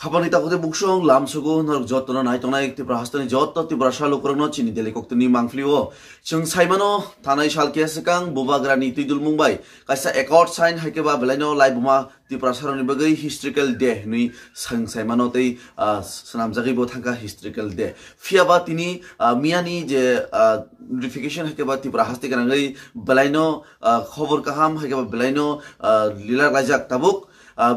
하바니 따고데 목성 람서고 너럭 졌더나 나이토나 익티 브라하스타니 졌다 티브라샬로 그런 너치니 델리 꼭트니 망플리오 정 사이마노 다나이 샬케스강 보바그라니 티둘 몽바이 가사 에카웃 사인 하이케바 블라이노 라이브마 티브라사로니 버그이 히스토리컬 데니 상 사이마노 테이 스남자기 보 탄가 히스토리컬 데 피아바 티니 미야니 제 notification হাইকেবা তিব্রা হাস্তে গানাঙ্গাই বেলাইনো খবর কাহাম হাইকেবা বেলাইনো লীলা রাজাক তাবুক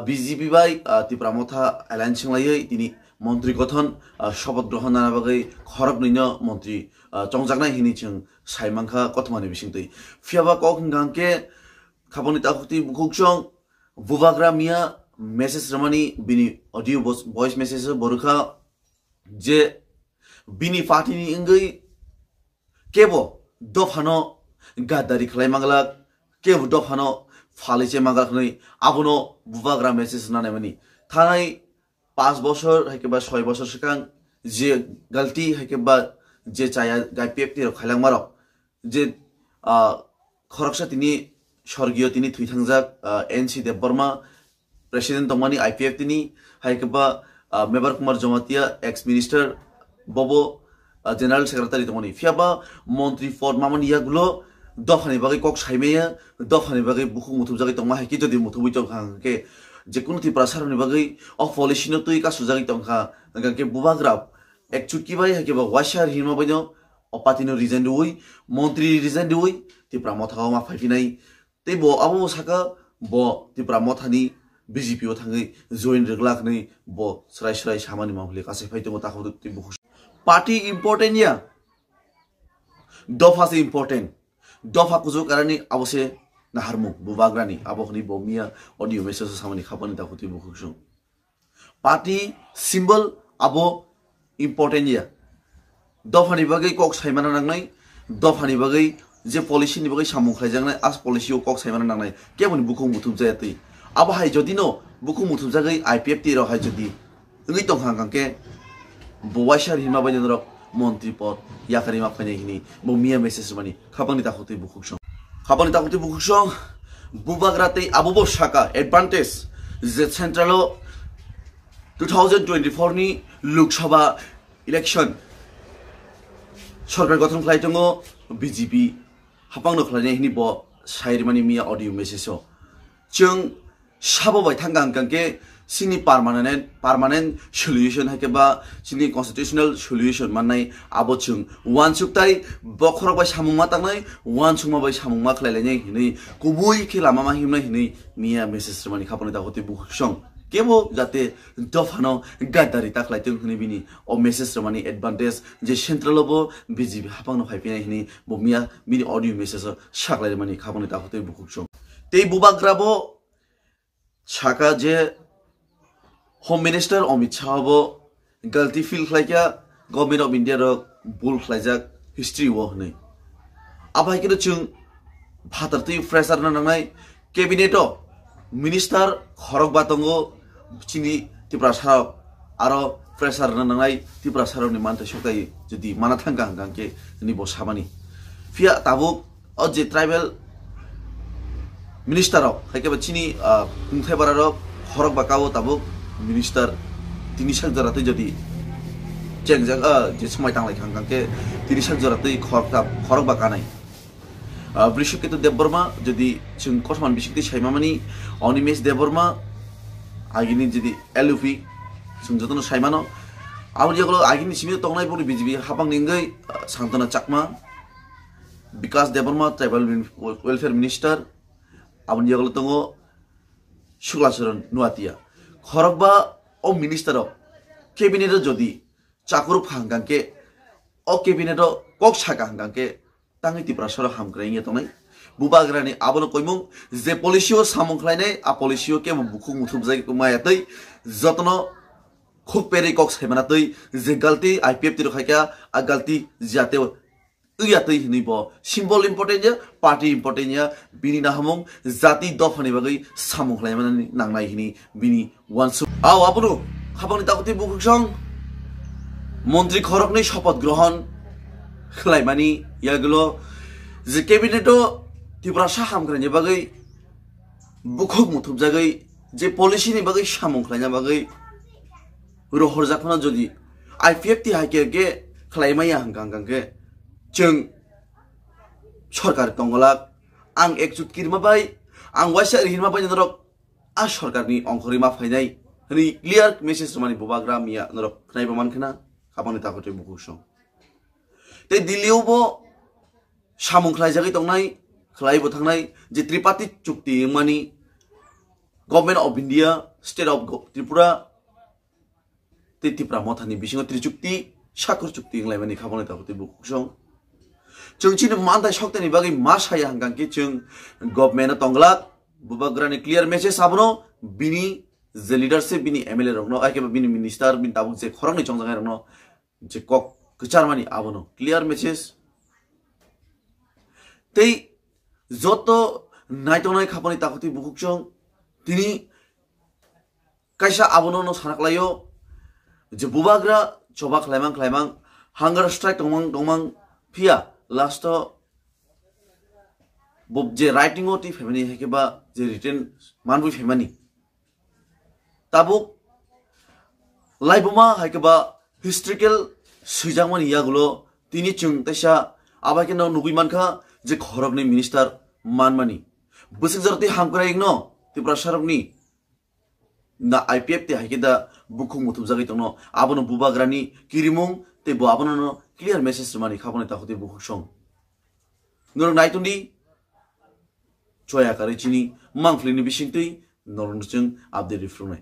বিজেপি বাই তিপ্রা মথা এলাইনসংলাই তিনি মন্ত্রী গঠন শপথ গ্রহণ না নানাবাগৈ খরক নৈন মন্ত্রী চংজাকনাই হিনি চিং সাইমাংখা কথমানি তৈ ফিয়াবা কক হিংগাংকে খাবনি তাকুতি মুখুকচং বুবাগ্রা মিয়া মেসেজ রমানি বিনি অডিও ভয়েস মেসেজ বরুখা যে বিনি পার্টি ইংগৈ কেব দফানো গাদ্দারি খেলাইমাংলাক কেব দফানো फालिसे मागाखनै आबनो बुबाग्रा मेसेज होनानैमानि थानाय পাঁচ বছর হাইকেবা ছয় বছর সেখান যে গালতি হাইকেবা যে চায়া গাইপিএফটি খাইলাং মারক যে খরকসা তিনি স্বর্গীয় তিনি থুইথাংজাক এন সি দেববর্মা প্রেসিডেন্ট তমানি আইপিএফ তিনি হাইকেবা মেবার কুমার জমাতিয়া এক্স মিনিস্টার বব জেনারেল সেক্রেটারি তমানি ফিয়াবা মন্ত্রী ফর মামান ইয়াগুলো দখানি বাকি কক সাইমাইয়া দখানি বাকি বুকু মুথুম জাগি তংমা হাইকি যদি মুথুবই তংখা কে যে কোনো তিপ্রা সারনি বাকি অ পলিসিনো তুই কাসু জাগি তংখা কে বুবাগ্রাব এক চুটকি বাই হাইকে বা ওয়াশার হিরমা বাইন অ অপাতিনো রিজেন্ড ওই মন্ত্রী রিজেন্ড ওই তিপ্রা মথাও মা ফাইফিনাই তে ব আবো সাকা ব তিপ্রা বিজেপি ও থাঙ্গি জয়েন রেগলাকনি ব স্রাই স্রাই সামানি মামলি কাছে ফাইতঙ্গ তাহলে পার্টি ইম্পর্টেন্ট ইয়া দফাস ইম্পর্টেন্ট দফা কুজো কারণে আবসে নাহারমুক বুবাগ্রানি আবহনি বমিয়া অডিও মেসেজ সামনে খাপানি তা হতে বুকুস পার্টি সিম্বল আবো ইম্পর্টেন্ট ইয়া দফানি বাগৈ কক সাইমানা নাংনাই দফানি বাগৈ যে পলিসিনি বাগৈ সামু খাইজাংনাই আজ পলিসিও কক সাইমানা নাংনাই কেমন বুকুং মুথুম জায়াতৈ আবো হাই যদি ন বুকুং মুথুম জাগৈ আই পি এফ টি রহাই যদি ওই দংহাঙ্গাকে ববাইসার হিমা বাইন রক মন্ত্রীপদ ইয়াকারি মাফানিহিনী বউ মিয়া মেসেসমানি খাপানি তাহতে বুকুকসং খাপানি তাহতে বুকুকসং বুবাগরাতে আবুব শাখা এডভান্টেজ যে সেন্ট্রালও টু থাউজেন্ড টুয়েন্টি নি লোকসভা ইলেকশন সরকার গঠন খাই দङ বিজেপি হাপাং নখলাইনি ব সাইরমানি মিয়া অডিও মেসেজ চং সাবো বাইথাং গাং सिनि पारमानेन्ट पारमानेन्ट सल्युसन हेकेबा सिनि कन्स्टिटिउसनेल सल्युसन माननाय आबदजों वानसुक्ताय बखरबाय सामुमा तांनाय वानसुमाबाय सामुमा खलायलायनाय हिनै गुबै खे लामा मा हिमनाय हिनै मिया मेसेज मानि खापनाय दाखते बुखसं কেবো যাতে দফানো গাদ্দারি তাকলাইতেন হিনি বিনি ও মেসেজ রমানি এডভান্টেজ যে সেন্ট্রাল হবো বিজেপি হাফাংনো ফাইফিনাই হিনি বমিয়া বিনি অডিও মেসেজ সাকলাই মানি খাবনি তাহতে বুকুকসং তেই বুবাগ্রাবো ছাকা যে হোম মিনিস্টার অমিত শাহব গলতি ফিল খাইকা গভর্নমেন্ট অফ ইন্ডিয়ার বুল খাইজাক হিস্ট্রি ও হই আবাই কিন্তু চুং ভাতার তুই প্রেসার নানাই ক্যাবিনেট মিনিস্টার খরক বাতঙ্গ চিনি ত্রিপুরা সারক আরো প্রেসার নানাই ত্রিপুরা সারকনি মানতে সকাই যদি মানা থাকা হাঙ্গাকে নিব সামানি ফিয়া তাবুক ও যে ট্রাইবেল মিনিস্টারক হাইকে চিনি কুংথাইবারারক খরক বাকাও তাবুক minister তিনি সাক জরাতে যদি চেক জায়গা যে সময় টাংলাই খাঙ্কাকে তিনি সাক জরাতে খরক খরক বা কানাই বৃষকেতু দেববর্মা যদি চিং কসমান বিশক্তি সাইমামানি অনিমেষ দেববর্মা আগিনি যদি এলুপি চিং যতন সাইমানো আমার যেগুলো আগিনি সিমিত তখনই বলি বিজেপি হাপাং নিঙ্গই Santana Chakma Bikash Debbarma tribal welfare minister আমার যেগুলো তঙ্গ শুক্লাচরণ নুয়াতিয়া 허락바 어 미니스터로 캐비넷도 저디 자꾸로 한강께 어 캐비넷도 꼭 차가 한강께 땅이 디브라서로 함그라잉에 또는 বুবাগ্রানি আবল কইমু যে পলিসিও সামংখ্লাইনাই আ পলিসিও কে মুখুং জায়গা কুমায়াতই যত্ন খুব পেরে কক সাইমানাতৈ যে গালতি আইপিএফ খাইকা আর গালতি যাতে ইয়াতে নিব সিম্বল ইম্পর্টেন্ট ইয়া পার্টি ইম্পর্টেন্ট ইয়া বিনি নাহামং জাতি দফানি বাকি সামু খালাইমানানি নাংনাইহিনি বিনি ওয়ানসু আও আপনু খাবানি তাকতি বুকুকসং মন্ত্রী খরকনি শপথ গ্রহণ খালাইমানি ইয়াগুলো যে ক্যাবিনেটও ত্রিপুরা সাহামখানি বাগৈ বুকুক মুথুবজাগৈ যে পলিসিনি বাগৈ সামুং খালাইনা বাগৈ রহরজাকনা যদি আইপিএফ তি হাইকে খাইমাই আহ হাঙ্কাঙ্কাঙ্কে जों सरकार तंगलाक आं एकजुट किरमाबाय आं वाइसा हिरमाबाय नरक आ सरकारनि अंखरिमा फैनाय हनि क्लियार मेसेज मानि बबाग्रा मिया नरक खनायबा मानखना खाबानि ताखते बुकुसं ते दिल्लीयावबो सामुं ख्लायजागै तंनाय ख्लायबो थांनाय जे त्रिपाठी चुक्ति मानि government of India state of Tripura তে ত্রিপুরা মথানি বিশিং ত্রিচুক্তি সাকর চুক্তি ইংলাই মানে খাবনে তাবতে বুকুসং chungchini manda shoktani bagi mashaya hangkang ki chung government tonglak bubagrani clear message sabno bini the leadership bini MLA rokno ake bini minister bini tabung se khorang ni chongjangai rokno je kok kichar mani abono clear message tei joto নাইটনাই খাপানি chong tini kaisa abono no সানাকলাইও যে bubagra চবা খ্লাইমাং খ্লাইমাং hunger strike tongmang tongmang ফিয়া last যে writing তি ফেমানি থাকে বা যে রিটেন মানব ফেমানি তাবুক লাইবমা হাইকেবা হিষ্ট্ৰিকেল সৈজামান ইয়াগুলো তিনি চুং তাইসা আবাকে কেন নুগুই মানখা যে খরবনি মিনিস্টার মানমানি বসিক জরতি হামকরা ন তিপ্রা সারবনি না আইপিএফ তে হাইকে দা বুকুং মুথুম জাগাই তনো আবনো বুবাগ্রানি কিরিমুং তে Baban clear message mani khabone ta khote bukhuk song nor nai tundi choya kare chini mangflini bisintui norunchung abde rifrunai